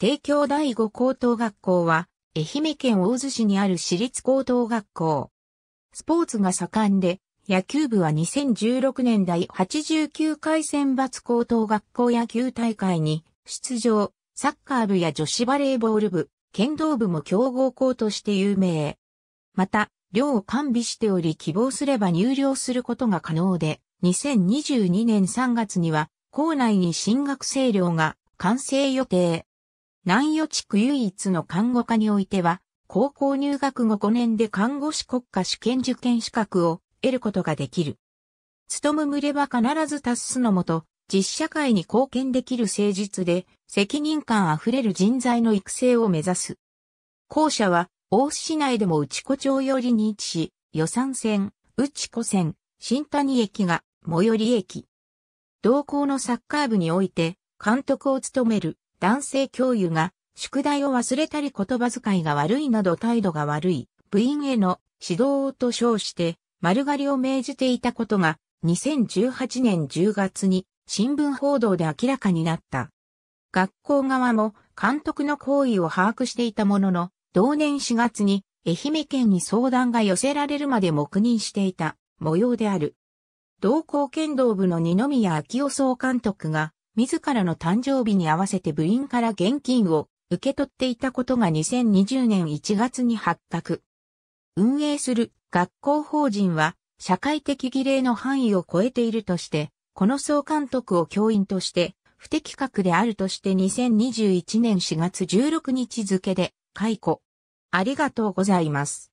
帝京第五高等学校は、愛媛県大洲市にある私立高等学校。スポーツが盛んで、野球部は2016年第89回選抜高等学校野球大会に出場、サッカー部や女子バレーボール部、剣道部も強豪校として有名。また、寮を完備しており希望すれば入寮することが可能で、2022年3月には校内に新学生寮が完成予定。南予地区唯一の看護科においては、高校入学後5年で看護師国家試験受験資格を得ることができる。勤む群れは必ず達すのもと、実社会に貢献できる誠実で、責任感あふれる人材の育成を目指す。校舎は、大須市内でも内子町よりに位置し、予算線、内子線、新谷駅が最寄り駅。同校のサッカー部において、監督を務める男性教諭が、宿題を忘れたり言葉遣いが悪いなど態度が悪い、部員への指導と称して、丸刈りを命じていたことが、2018年10月に新聞報道で明らかになった。学校側も監督の行為を把握していたものの、同年4月に愛媛県に相談が寄せられるまで黙認していた模様である。同校剣道部の二宮昭夫総監督が自らの誕生日に合わせて部員から現金を受け取っていたことが2020年1月に発覚。運営する学校法人は社会的儀礼の範囲を超えているとして、この総監督を教員として不適格であるとして2021年4月16日付で解雇。ありがとうございます。